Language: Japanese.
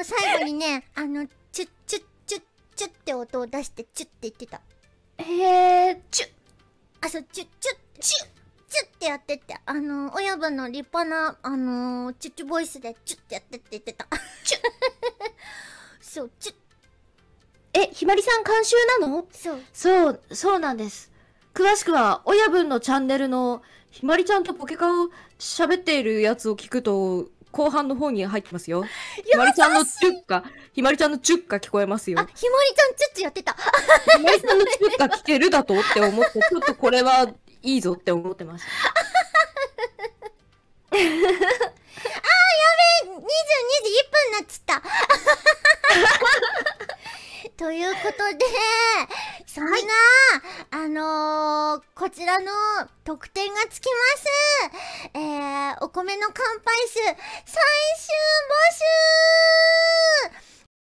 も最後にね、あの、チュッチュッチュッチュッって音を出して、チュッって言ってた。へえ、チュッ。あ、そう、チュッチュッチュッチュッってやってって、あの、親分の立派な、あの、チュッチュボイスでチュッってやってって言ってた。チュッ。そう、チュッ。え、ひまりさん監修なのそう。そう、そうなんです。詳しくは、親分のチャンネルの、ひまりちゃんとポケカを喋っているやつを聞くと、後半の方に入ってますよ。ひまりちゃんのチュッカ、ひまりちゃんのチュッカ聞こえますよ。あ、ひまりちゃんチュッチュやってた。ひまりちゃんのチュッカ聞けるだとって思って、ちょっとこれはいいぞって思ってました。あーやべえ !22 時1分になっちゃった ということで、そんな、はい、あのーこちらの特典がつきます。えー、お米の乾杯集、最終募集